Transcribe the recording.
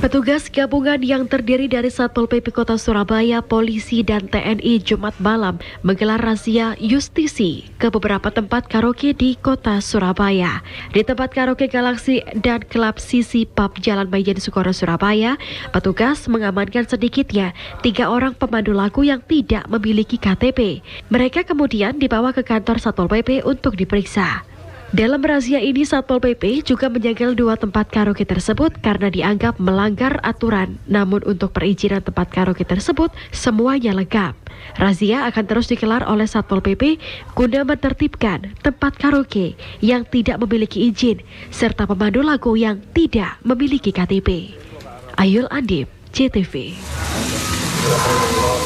Petugas gabungan yang terdiri dari Satpol PP Kota Surabaya, Polisi, dan TNI Jumat malam menggelar razia justisi ke beberapa tempat karaoke di Kota Surabaya. Di tempat karaoke Galaxy dan klub Sisi Pub Jalan Mayen Sukoro, Surabaya, petugas mengamankan sedikitnya tiga orang pemandu lagu yang tidak memiliki KTP. Mereka kemudian dibawa ke kantor Satpol PP untuk diperiksa. Dalam razia ini Satpol PP juga menyegel dua tempat karaoke tersebut karena dianggap melanggar aturan. Namun untuk perizinan tempat karaoke tersebut semuanya lengkap. Razia akan terus dikelar oleh Satpol PP guna menertibkan tempat karaoke yang tidak memiliki izin serta pemandu lagu yang tidak memiliki KTP. Ayul Andip, CTV.